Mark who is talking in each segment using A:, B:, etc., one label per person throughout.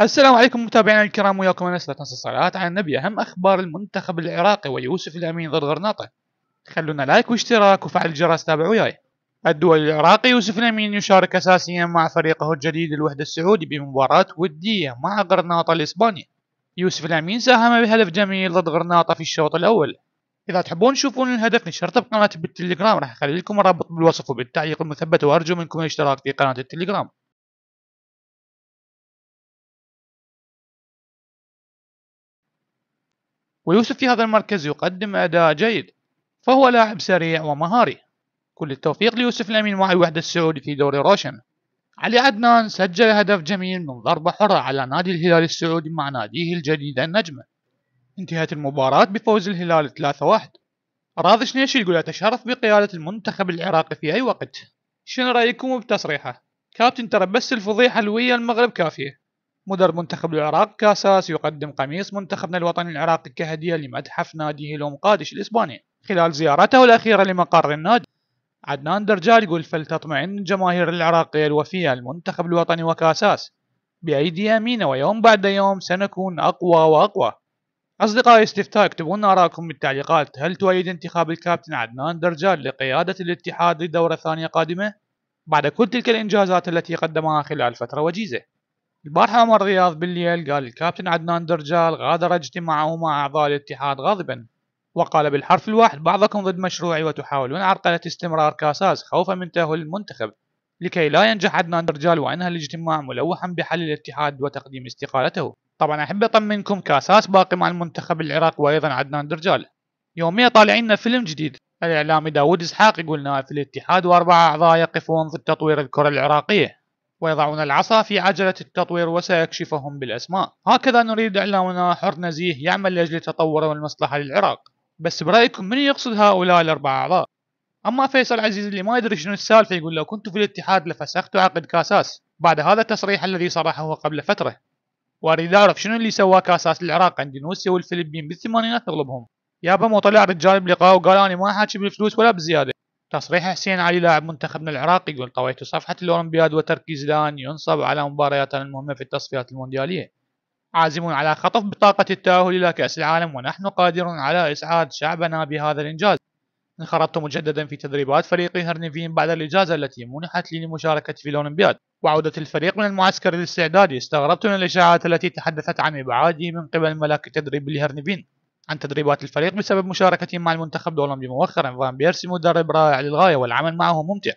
A: السلام عليكم متابعينا الكرام وياكم انس لا تنسى على النبي اهم اخبار المنتخب العراقي ويوسف الامين ضد غرناطه خلونا لايك واشتراك وفعل الجرس تابع وياي الدول العراقي يوسف الامين يشارك اساسيا مع فريقه الجديد الوحده السعودي بمباراه وديه مع غرناطه الاسبانيه يوسف الامين ساهم بهدف جميل ضد غرناطه في الشوط الاول اذا تحبون تشوفون الهدف نشرته بقناتي بالتليجرام راح اخلي لكم الرابط بالوصف وبالتعليق المثبت وارجو منكم الاشتراك في قناه التليجرام ويوسف في هذا المركز يقدم أداء جيد فهو لاعب سريع ومهاري كل التوفيق ليوسف الأمين مع الوحدة السعودي في دوري روشن علي عدنان سجل هدف جميل من ضربة حرة على نادي الهلال السعودي مع ناديه الجديد النجمة انتهت المباراة بفوز الهلال 3-1 راضي شنيشي يقول أتشرف بقيادة المنتخب العراقي في أي وقت شنو رأيكم بتصريحه كابتن ترى بس الفضيحة اللي ويا المغرب كافية مدرب منتخب العراق كاساس يقدم قميص منتخبنا الوطني العراقي كهدية لمتحف ناديه لو قادش الإسباني خلال زيارته الأخيرة لمقر النادي عدنان درجال يقول فلتطمئن الجماهير العراقية الوفية المنتخب الوطني وكاساس بأيدي أمينة ويوم بعد يوم سنكون أقوى وأقوى أصدقائي استفتاء اكتبوا لنا آراءكم بالتعليقات هل تؤيد انتخاب الكابتن عدنان درجال لقيادة الاتحاد للدورة الثانية القادمة؟ بعد كل تلك الإنجازات التي قدمها خلال فترة وجيزة البارحة أمر رياض بالليل قال الكابتن عدنان درجال غادر اجتماعه مع أعضاء الاتحاد غاضبا وقال بالحرف الواحد بعضكم ضد مشروعي وتحاولون عرقلة استمرار كاساس خوفا من تأهل المنتخب لكي لا ينجح عدنان درجال وأنهى الاجتماع ملوحا بحل الاتحاد وتقديم استقالته طبعا أحب أطمنكم كاساس باقي مع المنتخب العراق وأيضا عدنان درجال يوميا طالعين فيلم جديد الإعلامي داود إسحاق يقول نائب في الاتحاد وأربعة أعضاء يقفون ضد تطوير الكرة العراقية ويضعون العصا في عجلة التطوير وسيكشفهم بالأسماء هكذا نريد إعلامنا حر نزيه يعمل لأجل التطور والمصلحة للعراق بس برأيكم من يقصد هؤلاء الأربع أعضاء أما فيصل عزيز اللي ما يدري شنو السالفة يقول لو كنت في الاتحاد لفسخت عقد كاساس بعد هذا التصريح الذي صرحه قبل فترة وأريد أعرف شنو اللي سواه كاساس العراق نوسيا والفلبين بالثمانينات تغلبهم يابا مو طلع رجال بلقاء وقال أنا ما حاكي بالفلوس ولا بزيادة تصريح حسين علي لاعب منتخبنا العراقي يقول طويت صفحة الأولمبياد وتركيز الآن ينصب على مبارياتنا المهمة في التصفيات المونديالية عازمون على خطف بطاقة التأهل إلى كأس العالم ونحن قادرون على إسعاد شعبنا بهذا الإنجاز انخرطت مجددا في تدريبات فريق هرنفين بعد الإجازة التي منحت لي لمشاركة في الأولمبياد وعودة الفريق من المعسكر الاستعدادي استغربت من الإشاعات التي تحدثت عن إبعاده من قبل ملاك التدريب لهرنفين عن تدريبات الفريق بسبب مشاركته مع المنتخب الأولمبي مؤخرا فان بيرسي مدرب رائع للغاية والعمل معه ممتع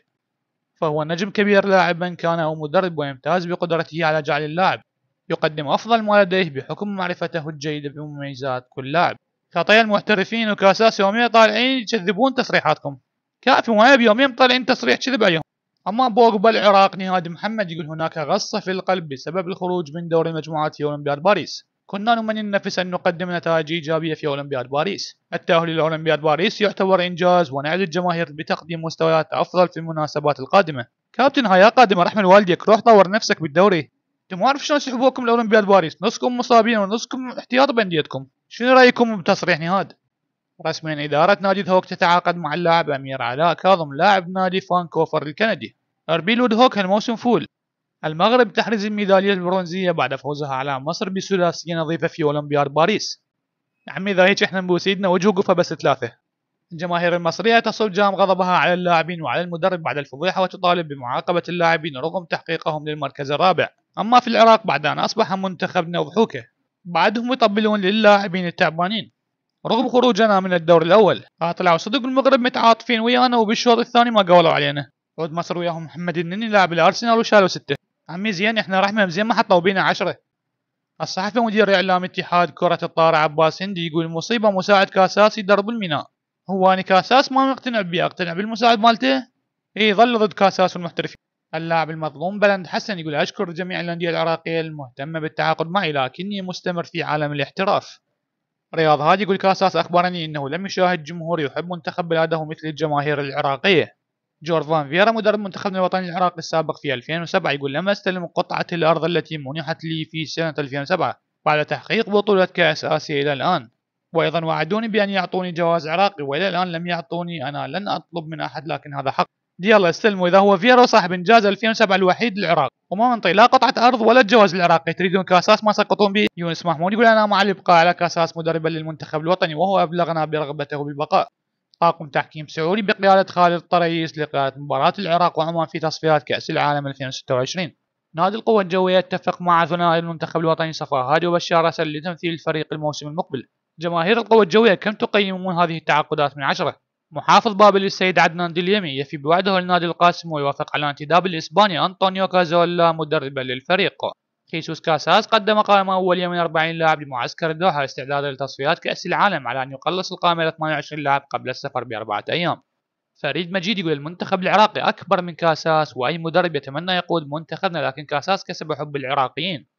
A: فهو نجم كبير لاعبا كان أو مدرب ويمتاز بقدرته على جعل اللاعب يقدم أفضل ما لديه بحكم معرفته الجيدة بمميزات كل لاعب تعطي المحترفين وكاساس يوميا طالعين يكذبون تصريحاتكم كافي وهيب يوميا طالعين تصريح كذب عليهم اما بوغبا العراق نهاد محمد يقول هناك غصه في القلب بسبب الخروج من دوري في اولمبياد باريس كنا نمني نفس أن نقدم نتائج إيجابية في أولمبياد باريس التأهل إلى أولمبياد باريس يعتبر إنجاز ونعد الجماهير بتقديم مستويات أفضل في المناسبات القادمة كابتن هيا قادمة رحم والديك روح طور نفسك بالدوري انتم عارف شلون سحبوكم لاولمبياد باريس نصكم مصابين ونصكم احتياط بنديتكم شنو رايكم بتصريح نهاد رسميا إدارة نادي هوك تتعاقد مع اللاعب أمير علاء كاظم لاعب نادي فانكوفر الكندي أربي لود هوك هالموسم فول المغرب تحرز الميدالية البرونزية بعد فوزها على مصر بثلاثية نظيفة في أولمبياد باريس عمي إذا هيك احنا بوسيدنا وجه قفة بس ثلاثة الجماهير المصرية تصب جام غضبها على اللاعبين وعلى المدرب بعد الفضيحة وتطالب بمعاقبة اللاعبين رغم تحقيقهم للمركز الرابع أما في العراق بعد أن أصبح منتخبنا وضحوكة بعدهم يطبلون للاعبين التعبانين رغم خروجنا من الدور الأول آه، طلعوا صدق المغرب متعاطفين ويانا وبالشوط الثاني ما قولوا علينا عود مصر وياهم محمد النني لاعب الأرسنال وشالوا ستة عمي زين احنا رحمه زين ما حطوا بينا عشرة الصحفي مدير اعلام اتحاد كرة الطارة عباس هندي يقول مصيبة مساعد كاساس يدرب الميناء هو انا كاساس ما مقتنع بيه اقتنع بالمساعد مالته اي ظل ضد كاساس والمحترفين اللاعب المظلوم بلند حسن يقول أشكر جميع الأندية العراقية المهتمة بالتعاقد معي لكني مستمر في عالم الاحتراف رياض هادي يقول كاساس أخبرني أنه لم يشاهد جمهور يحب منتخب بلاده مثل الجماهير العراقية فان فيرا مدرب منتخبنا الوطني العراقي السابق في 2007 يقول لم أستلم قطعة الأرض التي منحت لي في سنة 2007 بعد تحقيق بطولة كأس آسيا إلى الآن وأيضا وعدوني بأن يعطوني جواز عراقي وإلى الآن لم يعطوني أنا لن أطلب من أحد لكن هذا حق يلا استلموا إذا هو فيرا صاحب إنجاز 2007 الوحيد للعراق وما منطقي لا قطعة أرض ولا الجواز العراقي تريدون كاساس ما سقطون به يونس محمود يقول أنا مع الإبقاء على كاساس مدربا للمنتخب الوطني وهو أبلغنا برغبته بالبقاء طاقم تحكيم سعودي بقيادة خالد الطريس لقيادة مباراة العراق وعمان في تصفيات كأس العالم 2026 نادي القوة الجوية اتفق مع ثنائي المنتخب الوطني صفاء هادي وبشار أسد لتمثيل الفريق الموسم المقبل جماهير القوة الجوية كم تقيمون هذه التعاقدات من عشرة؟ محافظ بابل السيد عدنان دليمي يفي بوعده لنادي القاسم ويوافق على انتداب الإسباني أنطونيو كازولا مدربا للفريق خيسوس كاساس قدم قائمة أولية من 40 لاعب لمعسكر الدوحة استعدادا لتصفيات كأس العالم على أن يقلص القائمة إلى 28 لاعب قبل السفر بأربعة أيام. فريد مجيد يقول المنتخب العراقي أكبر من كاساس وأي مدرب يتمنى يقود منتخبنا لكن كاساس كسب حب العراقيين